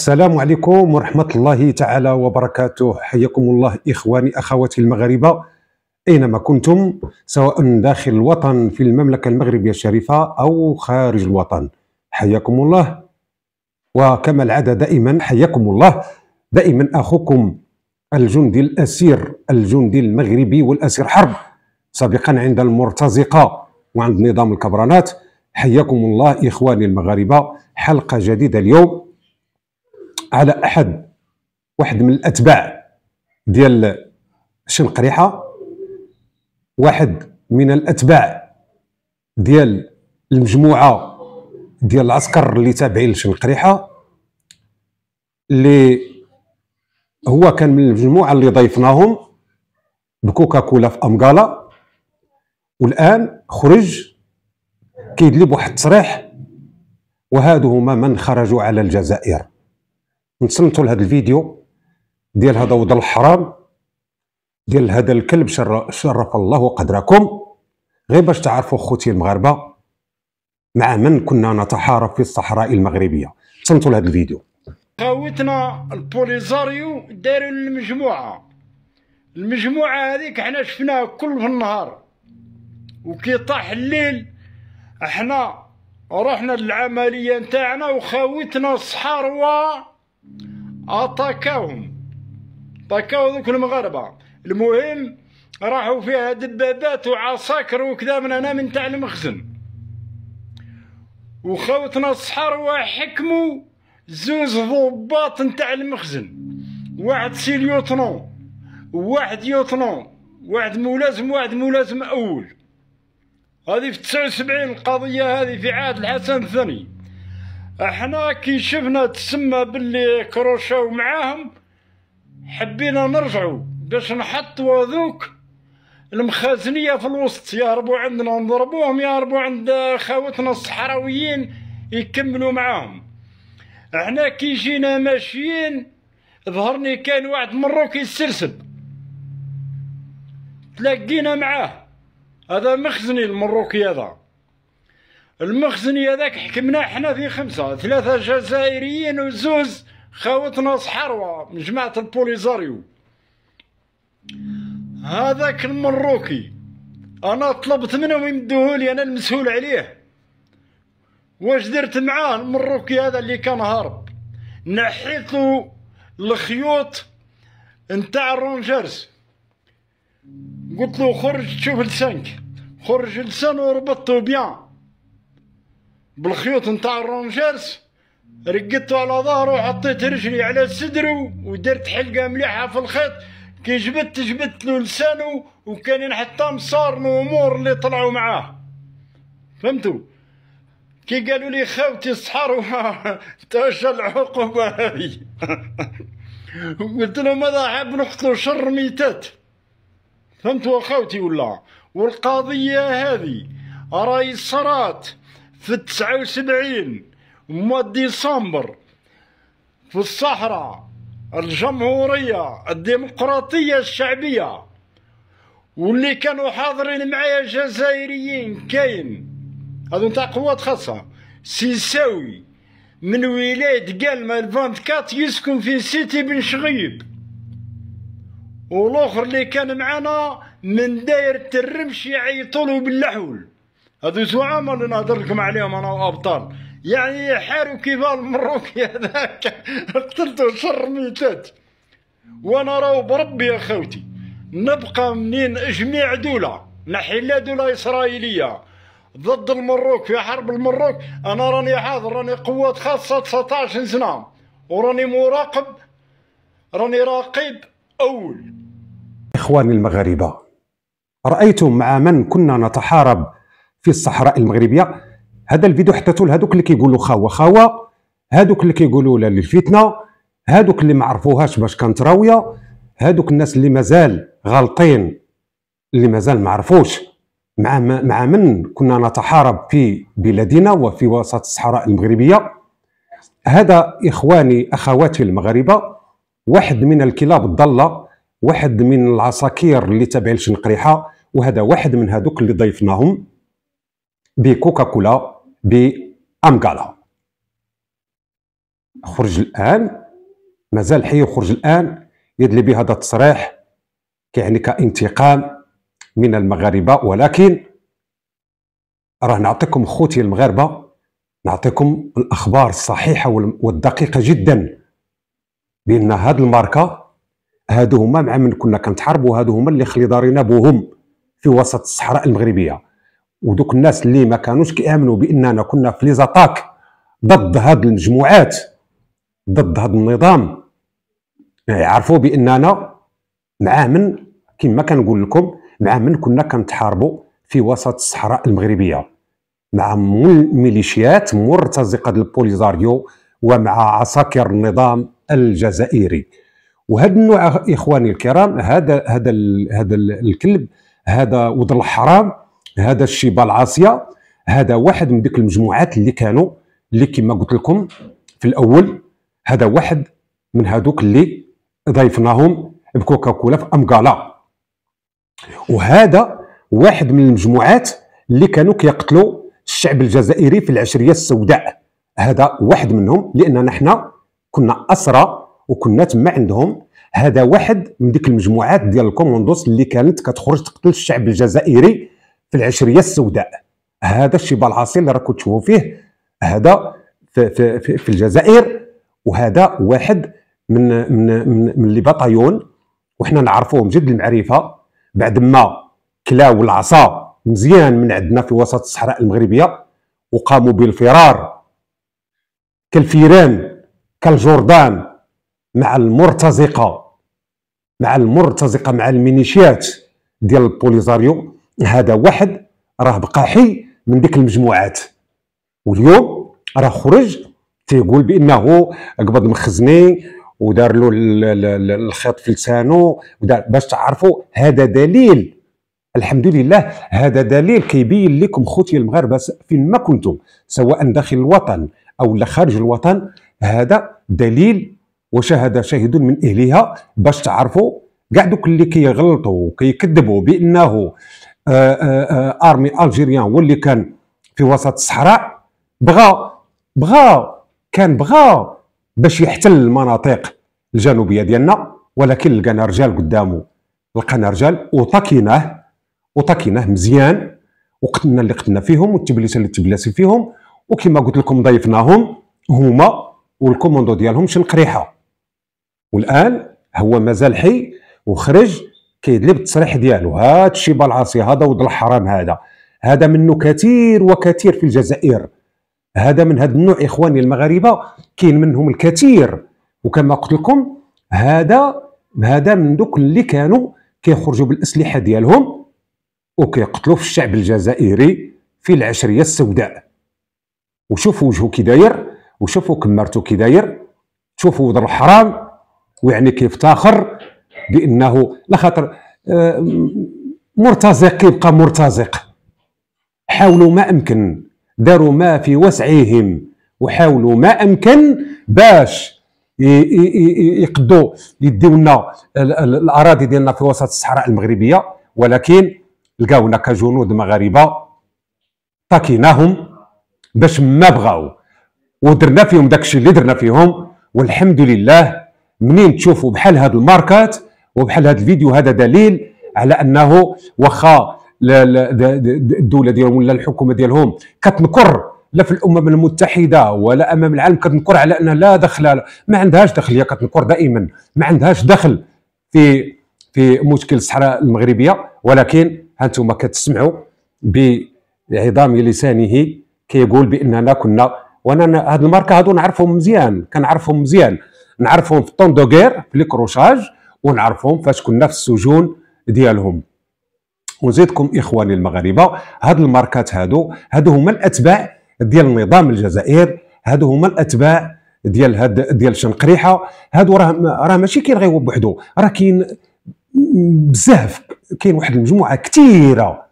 السلام عليكم ورحمة الله تعالى وبركاته حياكم الله إخواني أخواتي المغاربة أينما كنتم سواء داخل الوطن في المملكة المغربية الشريفة أو خارج الوطن حياكم الله وكما العادة دائما حياكم الله دائما أخوكم الجندي الأسير الجندي المغربي والأسير حرب سابقا عند المرتزقة وعند نظام الكبرانات حياكم الله إخواني المغاربة حلقة جديدة اليوم على احد واحد من الاتباع ديال شنقريحه واحد من الاتباع ديال المجموعه ديال العسكر اللي تابعين لشنقريحه اللي هو كان من المجموعه اللي ضيفناهم بكوكا كولا في امغالا والان خرج كيدلي بواحد التصريح وهادو هما من خرجوا على الجزائر نصمتوا لهذا الفيديو ديال هذا وضع الحرام ديال هذا الكلب شرف الله قدركم غير باش تعرفوا خوتي المغاربه مع من كنا نتحارب في الصحراء المغربيه صمتوا لهذا الفيديو قوتنا البوليزاريو داروا المجموعه المجموعه هذيك حنا شفناها كل في النهار وكي طاح الليل احنا رحنا للعمليه نتاعنا وخاوتنا الصحاروه اتاكاهم اتاكاو ذوك المغاربه المهم راحوا فيها دبابات وعساكر وكذا من هنا من تاع المخزن وخوتنا الصحار وحكموا زوز ضباط نتاع المخزن واحد سي ليوتنون وواحد يوتنون واحد ملازم واحد ملازم اول هذه في 79 القضيه هذه في عهد الحسن الثاني احنا كي شفنا تسمى باللي كروشاو معاهم حبينا نرجعوا باش نحطوا هذوك المخازنيه في الوسط يهربوا عندنا نضربوهم يهربوا عند خاوتنا الصحراويين يكملوا معاهم احنا كي جينا ماشيين ظهرني كان واحد مروكي السلسل تلاقينا معاه هذا مخزني المروكي هذا المخزني هذاك حكمنا احنا في خمسة ثلاثة جزائريين وزوز خاوتنا صحروة من جماعة البوليزاريو هذاك المروكي انا طلبت منهم يمدوهولي انا المسؤول عليه واش درت معاه المروكي هذا اللي كان هارب نحيته الخيوط نتاع الرونجرز قلت له خرج تشوف لسانك خرج لسانه وربطته بيان بالخيوط نتاع الرونجارس رقدته على ظهره وحطيت رجلي على صدره ودرت حلقه مليحه في الخيط كي جبت جبت له لسانه وكان حتى مصارنو امور اللي طلعوا معاه فهمتوا كي قالوا لي خاوتي صحاروا تاش العقوبه هذه قلت لهم هذا حاب نقتلوا شر ميتات فهمتوا اخوتي ولا والقضيه هذه راي صرات في 79 موا ديسمبر في الصحراء الجمهورية الديمقراطية الشعبية واللي كانوا حاضرين معايا جزائريين كاين هذو نتاع قوات خاصة سيساوي من ولاية قالما 24 يسكن في سيتي بن شغيب والاخر اللي كان معانا من دايرة الرمش يعيطولو باللحول هذو زعماء اللي نهضر لكم عليهم انا وابطال يعني حاروا كيف المروكي هذاك قتلته شر ميتات وانا راهو بربي يا خوتي نبقى منين جميع دوله نحي لا دوله اسرائيليه ضد المروك في حرب المروك انا راني حاضر راني قوات خاصه 19 سنه وراني مراقب راني راقب اول اخواني المغاربه رايتم مع من كنا نتحارب في الصحراء المغربيه هذا الفيديو حطيته لهذوك اللي كيقولوا خاوه خاوه هذوك اللي كيقولوا لا للفتنه هذوك اللي ما عرفوهاش باش كانت راويه هذوك الناس اللي مازال غالطين اللي مازال ما عرفوش مع مع من كنا نتحارب في بلادنا وفي وسط الصحراء المغربيه هذا اخواني اخواتي المغاربه واحد من الكلاب الضاله واحد من العساكير اللي تابعين لشنقريحه وهذا واحد من هذوك اللي ضيفناهم بكوكاكولا بأمغالا خرج الآن مازال حي وخرج الآن يدلي بهذا التصريح كيعني كانتقام من المغاربة ولكن راه نعطيكم خوتي المغاربة نعطيكم الأخبار الصحيحة والدقيقة جدا بأن هاد الماركة هادو هما مع من كنا كنتحاربوا هادو هما اللي خلي دارينا بوهم في وسط الصحراء المغربية ودوك الناس اللي ما كانوش كيامنوا باننا كنا في ليزاتاك ضد هاد المجموعات ضد هاد النظام يعرفوا يعني باننا مع من كما كنقول لكم مع من كنا كنتحاربوا في وسط الصحراء المغربيه مع ميليشيات مرتزقه البوليزاريو ومع عساكر النظام الجزائري وهذا النوع اخواني الكرام هذا هذا هذا الكلب هذا ود الحرام هذا الشيء العاصيه هذا واحد من ديك المجموعات اللي كانوا اللي كما قلت لكم في الاول هذا واحد من هذوك اللي ضيفناهم بكوكاكولا في امغالا وهذا واحد من المجموعات اللي كانوا كيقتلوا الشعب الجزائري في العشريه السوداء هذا واحد منهم لاننا حنا كنا اسرى وكنا تما عندهم هذا واحد من ديك المجموعات ديال الكوموندوس اللي كانت كتخرج تقتل الشعب الجزائري في العشريه السوداء هذا الشبه العاصي اللي راكم تشوفوا فيه هذا في, في, في, في الجزائر وهذا واحد من من من, من لي بطايون وحنا نعرفوهم جد المعرفه بعد ما كلاو العصا مزيان من عندنا في وسط الصحراء المغربيه وقاموا بالفرار كالفيران كالجوردان مع المرتزقه مع المرتزقه مع المينيشيات ديال البوليزاريو هذا واحد راه بقى حي من ديك المجموعات واليوم راه خرج تيقول بانه قبض مخزني ودار له الخيط في لسانه باش تعرفوا هذا دليل الحمد لله هذا دليل كيبين لكم خوتي المغاربه فين ما كنتم سواء داخل الوطن او خارج الوطن هذا دليل وشهد شاهد من اهلها باش تعرفوا كاع دوك اللي كيغلطوا وكيكذبوا بانه ارمي الجيريان هو اللي كان في وسط الصحراء بغى بغى كان بغى باش يحتل المناطق الجنوبيه ديالنا ولكن لقانا رجال قدامه لقانا رجال وطاكيناه وطاكيناه مزيان وقتلنا اللي قتلنا فيهم والتبليس اللي تبلسي فيهم وكما قلت لكم ضيفناهم هما والكوموندو ديالهم شنقريحه والان هو مازال حي وخرج كيدلي بالتصريح ديالو هاد بالعاصي هذا ولد الحرام هذا هذا منه كثير وكثير في الجزائر هذا من هذا النوع اخواني المغاربه كاين منهم الكثير وكما قلت لكم هذا هذا من دوك اللي كانوا كيخرجوا بالاسلحه ديالهم وكيقتلوا في الشعب الجزائري في العشريه السوداء وشوفوا وجهه كي داير وشوفوا كمرته كي داير شوفوا ودر الحرام ويعني كيفتاخر بانه لخاطر آه، مرتزق يبقى مرتزق حاولوا ما امكن داروا ما في وسعهم وحاولوا ما امكن باش يقدوا يديو لنا الاراضي ديالنا في وسط الصحراء المغربيه ولكن لقاونا كجنود مغاربه طاكيناهم باش ما بغاو ودرنا فيهم داكشي اللي درنا فيهم والحمد لله منين تشوفوا بحال هاد الماركات وبحال هذا الفيديو هذا دليل على انه واخا الدوله ديالهم ولا الحكومه ديالهم كتنكر لا في الامم المتحده ولا امام العالم كتنكر على انها لا دخل ما عندهاش دخل هي كتنكر دائما ما عندهاش دخل في في مشكل الصحراء المغربيه ولكن هانتوما كتسمعوا بعظام لسانه كيقول باننا كنا وانا هاد الماركه هادو نعرفهم مزيان كنعرفهم مزيان نعرفهم في طوندوغير في الكروشاج ونعرفهم فاش كنا في السجون ديالهم ونزيدكم اخواني المغاربه هاد الماركات هادو هادو هما الاتباع ديال النظام الجزائر هادو هما الاتباع ديال هاد ديال شنقريحه هادو راه راه ماشي كاين غير بوحدو راه كاين بزاف كاين واحد المجموعه كثيره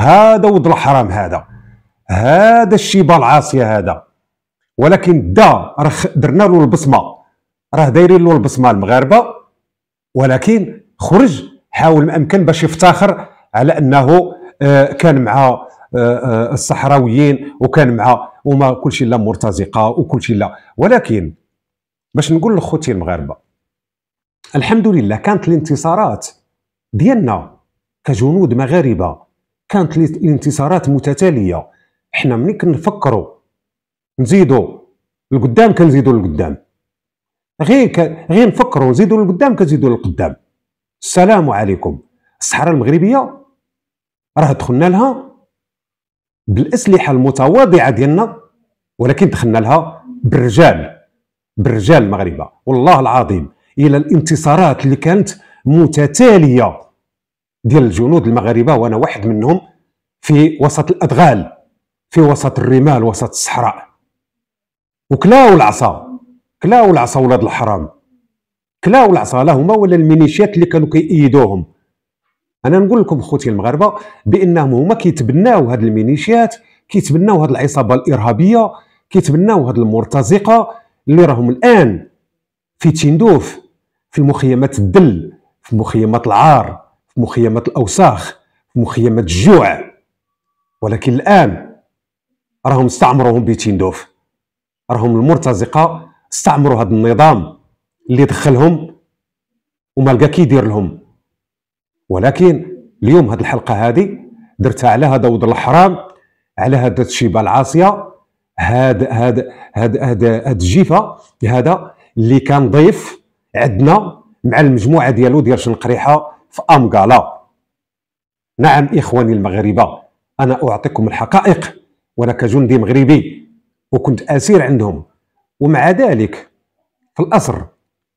هذا ولد الحرام هذا هذا الشيبه العاصيه هذا ولكن دا درنا له البصمه راه دايرين له البصمه المغاربه ولكن خرج حاول ما امكن باش يفتخر على انه آه، كان مع آه، آه، الصحراويين وكان مع وما كلشي لا مرتزقه وكلشي لا ولكن باش نقول لخوتي المغاربه الحمد لله كانت الانتصارات ديالنا كجنود مغاربه كانت الانتصارات متتاليه احنا ملي كنفكروا نزيدوا لقدام كنزيدوا لقدام غير ك... غير نفكروا زيدوا للقدام كنزيدوا للقدام السلام عليكم الصحراء المغربيه راه دخلنا لها بالاسلحه المتواضعه ديالنا ولكن دخلنا لها بالرجال بالرجال المغاربه والله العظيم الى الانتصارات اللي كانت متتاليه ديال الجنود المغاربه وانا واحد منهم في وسط الادغال في وسط الرمال وسط الصحراء وكلاو العصا كلاو العصا ولاد الحرام كلاو العصا لا هما ولا الميليشيات اللي كانوا كيأيدوهم انا نقول لكم خوتي المغاربه بانهم هما كيتبناو هاد الميليشيات كيتبناو هاد العصابه الارهابيه كيتبناو هاد المرتزقه اللي راهم الان في تندوف في مخيمات الدل في مخيمات العار في مخيمات الاوساخ في مخيمات الجوع ولكن الان راهم استعمروهم بتندوف راهم المرتزقه استعمروا هذا النظام اللي دخلهم وما لقى كيدير لهم ولكن اليوم هذه الحلقه هذه درتها على هذا ود الحرام على هذا الشيبه العاصيه هذا هذا هذا هذا الجيفه هذا اللي كان ضيف عندنا مع المجموعه ديالو ديال شنقريحه في امغالا نعم اخواني المغاربه انا اعطيكم الحقائق وانا كجندي مغربي وكنت اسير عندهم ومع ذلك في الأسر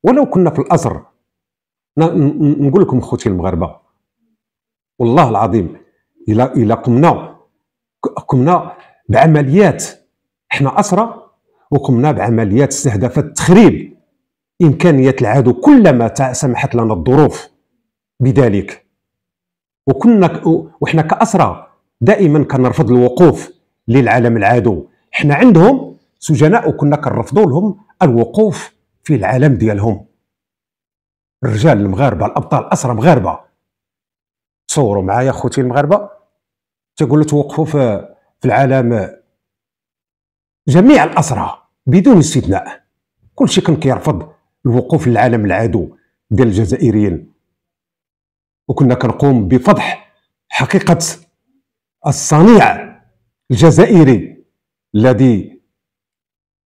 ولو كنا في الأسر نقول لكم خوتي المغاربة والله العظيم الى الى قمنا قمنا بعمليات احنا أسرى وقمنا بعمليات استهدفت تخريب امكانيات العدو كلما سمحت لنا الظروف بذلك وكنا وحنا كأسرى دائما كنرفض الوقوف للعالم العدو احنا عندهم سجناء كنا كنرفضوا لهم الوقوف في العالم ديالهم الرجال المغاربه الابطال اسرى مغاربه صوروا معايا خوتي المغاربه تقول توقفوا في في العالم جميع الاسرى بدون استثناء كل شيء كان كيرفض الوقوف للعالم العدو ديال الجزائريين وكنا كنقوم بفضح حقيقه الصنيع الجزائري الذي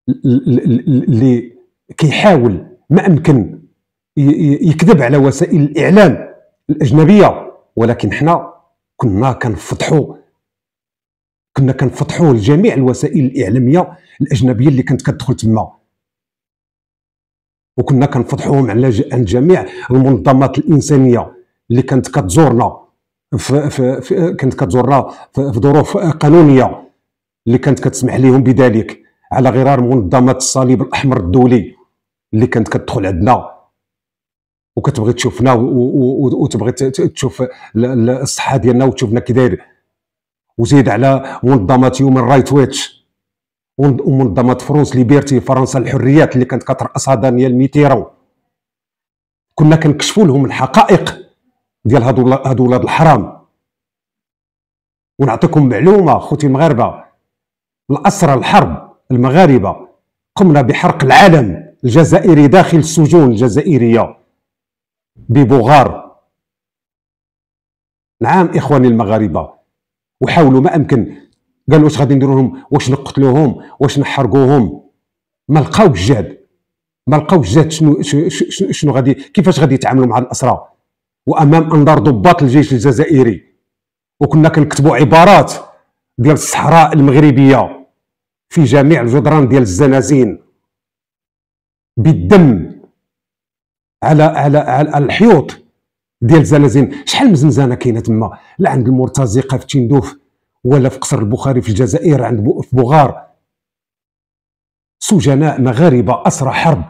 اللي كيحاول ما امكن يكذب على وسائل الاعلام الاجنبيه ولكن حنا كنا كنفضحوا كنا كنفضحوا لجميع الوسائل الاعلاميه الاجنبيه اللي كانت كتدخل تما وكنا كنفضحوهم على جميع المنظمات الانسانيه اللي كانت كتزورنا في, في كانت كتزورنا في ظروف قانونيه اللي كانت كتسمح لهم بذلك على غرار منظمه الصليب الاحمر الدولي اللي كانت كتدخل عندنا وكتبغي تشوفنا وتبغي تشوف الصحه ديالنا وتشوفنا كي داير وزيد على منظمه هيومن رايت ويتش ومنظمه فرونس ليبرتي فرنسا الحريات اللي كانت كترأسها دانيال ميتيرو كنا كنكشفوا لهم الحقائق ديال هادو هادو ولاد الحرام ونعطيكم معلومه خوتي المغاربه الاسرى الحرب المغاربه قمنا بحرق العالم الجزائري داخل السجون الجزائريه ببغار نعم اخواني المغاربه وحاولوا ما امكن قالوا واش غادي نديروا لهم واش نقتلوهم واش نحرقوهم ما لقاوش جاد ما لقاوش جاد شنو شنو, شنو غادي كيفاش غادي يتعاملوا مع الاسرى وامام انظار ضباط الجيش الجزائري وكنا كنكتبوا عبارات ديال الصحراء المغربيه في جميع الجدران ديال الزنازين بالدم على على على الحيوط ديال الزنازين شحال من زنزانه كاينه تما لا عند المرتزقه في تندوف ولا في قصر البخاري في الجزائر عند بو في بوغار سجناء مغاربه اسرى حرب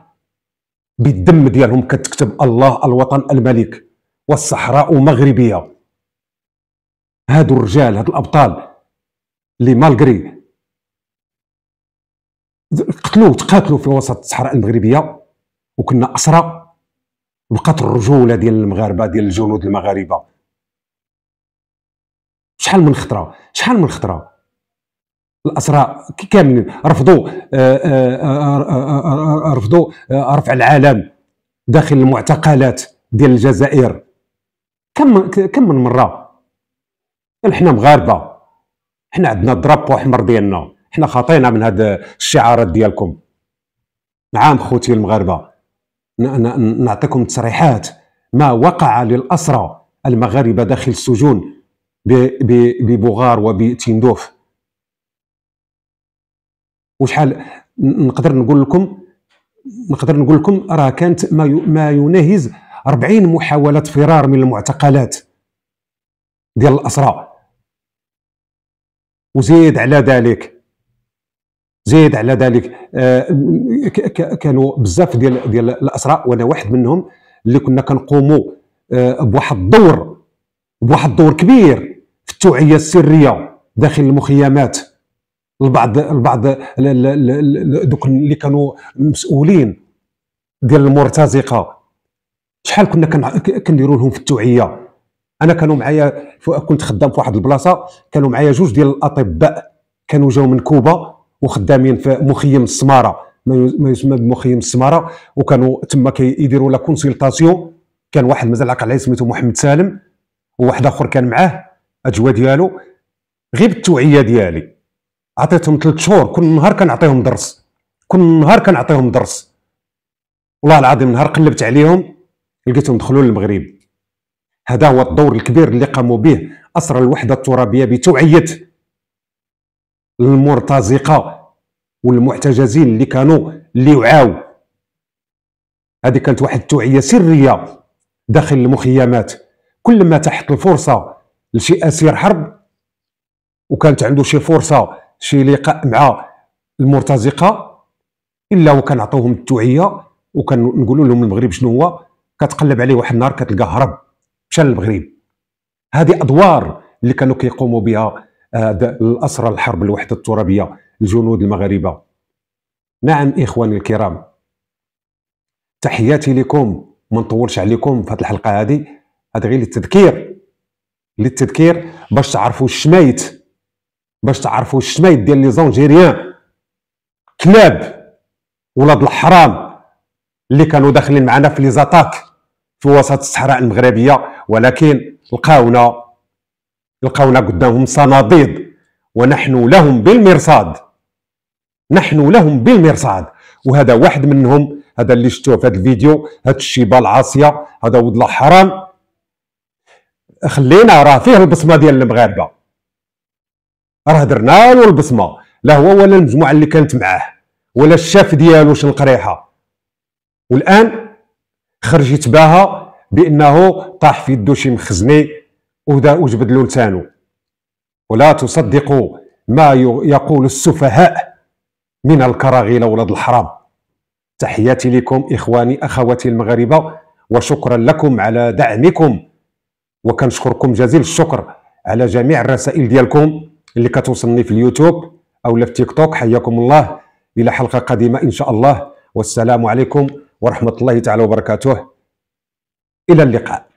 بالدم ديالهم كتكتب الله الوطن الملك والصحراء مغربيه هادو الرجال هاد الابطال اللي مالغري قتلوا وتقاتلوا في وسط الصحراء المغربيه وكنا اسرى وبقات الرجوله ديال المغاربه ديال الجنود المغاربه شحال من خطره شحال من خطره الاسرى كاملين رفضوا آه، آه، آه، رفضوا رفع العلم داخل المعتقلات ديال الجزائر كم كم من مره حنا مغاربه حنا عندنا الدرابو احمر ديالنا حنا خاطينا من هاد الشعارات ديالكم نعم خوتي المغاربه نعطيكم تصريحات ما وقع للاسرى المغاربه داخل السجون ببغار وبتندوف وشحال نقدر نقول لكم نقدر نقول لكم راه كانت ما ما يناهز 40 محاوله فرار من المعتقلات ديال الاسرى وزيد على ذلك زيد على ذلك آه، كانوا بزاف ديال ديال الاسرى وانا واحد منهم اللي كنا كنقوموا آه، بواحد الدور بواحد الدور كبير في التوعيه السريه داخل المخيمات البعض البعض دوك اللي كانوا مسؤولين ديال المرتزقه شحال كنا كنديروا لهم في التوعيه انا كانوا معايا كنت خدام في واحد البلاصه كانوا معايا جوج ديال الاطباء كانوا جاو من كوبا وخدامين في مخيم السماره ما يسمى بمخيم السماره وكانوا تما كيديروا لا كونسلطاسيون كان واحد مازال عقل عليه سميتو محمد سالم وواحد اخر كان معاه اجواء ديالو غير بالتوعيه ديالي عطيتهم ثلاث شهور كل نهار كنعطيهم درس كل نهار كنعطيهم درس والله العظيم نهار قلبت عليهم لقيتهم دخلوا للمغرب هذا هو الدور الكبير اللي قاموا به اسر الوحده الترابيه بتوعيه المرتزقه والمحتجزين اللي كانوا اللي وعاو هذه كانت واحد التوعيه سريه داخل المخيمات كل ما تحت الفرصه لشي اسير حرب وكانت عنده شي فرصه شي لقاء مع المرتزقه الا وكنعطوهم التوعيه وكنقولوا لهم المغرب شنو هو كتقلب عليه واحد النهار كتلقاه هرب مشى للمغرب هذه ادوار اللي كانوا كيقوموا بها هذا الأسرى الحرب الوحدة الترابية الجنود المغاربة نعم إخواني الكرام تحياتي لكم ما نطولش عليكم في هذه الحلقة هذه هذا غير للتذكير للتذكير باش تعرفوا الشمايت باش تعرفوا الشمايت ديال لي زونجيريان كلاب ولاد الحرام اللي كانوا داخلين معنا في لي زاتاك في وسط الصحراء المغربيه ولكن لقاونا يلقون قدامهم صناديد ونحن لهم بالمرصاد نحن لهم بالمرصاد وهذا واحد منهم هذا اللي شفتوه في هذا الفيديو هذا الشيبه العاصيه هذا ولد الحرام خلينا راه فيه البصمه ديال المغاربه راه درنا له البصمه لا هو ولا المجموعه اللي كانت معاه ولا الشاف ديالو شنقريحه والان خرج يتباهى بانه طاح في يدو شي مخزني وجبد له لسانه ولا تصدقوا ما يقول السفهاء من الكراغيل ولد الحرام تحياتي لكم إخواني أخواتي المغاربة وشكرا لكم على دعمكم وكنشكركم جزيل الشكر على جميع الرسائل ديالكم اللي كتوصلني في اليوتيوب أو في تيك توك حياكم الله إلى حلقة قادمة إن شاء الله والسلام عليكم ورحمة الله تعالى وبركاته إلى اللقاء